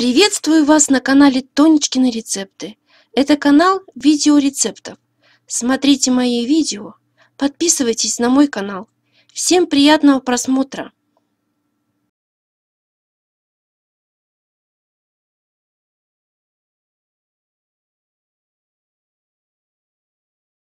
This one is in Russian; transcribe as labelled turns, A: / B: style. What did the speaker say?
A: Приветствую вас на канале Тонечкины рецепты. Это канал видеорецептов. Смотрите мои видео, подписывайтесь на мой канал. Всем приятного просмотра!